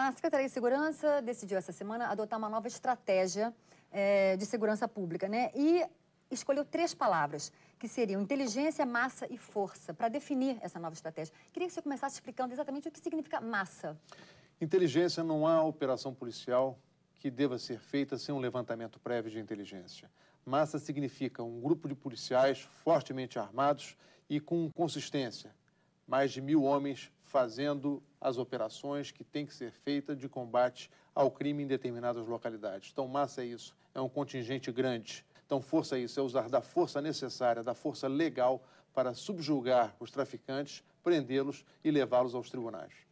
A Secretaria de Segurança decidiu essa semana adotar uma nova estratégia é, de segurança pública, né? E escolheu três palavras, que seriam inteligência, massa e força, para definir essa nova estratégia. Queria que você começasse explicando exatamente o que significa massa. Inteligência não há é operação policial que deva ser feita sem um levantamento prévio de inteligência. Massa significa um grupo de policiais fortemente armados e com consistência. Mais de mil homens fazendo as operações que têm que ser feitas de combate ao crime em determinadas localidades. Então, massa é isso, é um contingente grande. Então, força é isso, é usar da força necessária, da força legal para subjugar os traficantes, prendê-los e levá-los aos tribunais.